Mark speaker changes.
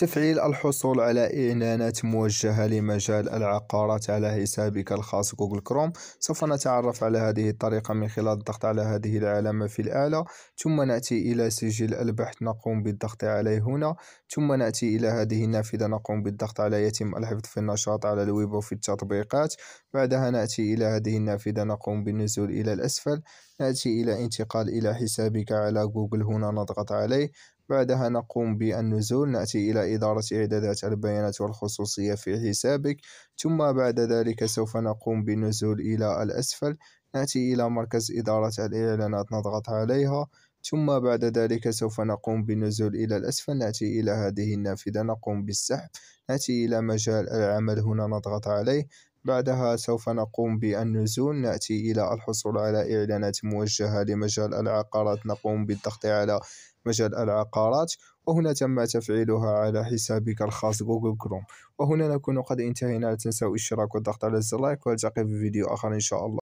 Speaker 1: تفعيل الحصول على إعلانات موجهة لمجال العقارات على حسابك الخاص جوجل كروم سوف نتعرف على هذه الطريقة من خلال الضغط على هذه العلامة في الأعلى ثم نأتي إلى سجل البحث نقوم بالضغط عليه هنا ثم نأتي إلى هذه النافذة نقوم بالضغط على يتم الحفظ في النشاط على الويب وفي التطبيقات بعدها نأتي إلى هذه النافذة نقوم بالنزول إلى الأسفل نأتي إلى انتقال إلى حسابك على جوجل هنا نضغط عليه بعدها نقوم بالنزول نأتي إلى إدارة إعدادات البيانات والخصوصية في حسابك ثم بعد ذلك سوف نقوم بالنزول إلى الأسفل نأتي إلى مركز إدارة الإعلانات نضغط عليها ثم بعد ذلك سوف نقوم بالنزول إلى الأسفل نأتي إلى هذه النافذة نقوم بالسحب نأتي إلى مجال العمل هنا نضغط عليه بعدها سوف نقوم بالنزول نأتي إلى الحصول على إعلانات موجهة لمجال العقارات نقوم بالضغط على مجال العقارات وهنا تم تفعيلها على حسابك الخاص جوجل كروم وهنا نكون قد انتهينا لا تنسوا الاشتراك والضغط على الزر لايك والتقي في فيديو آخر إن شاء الله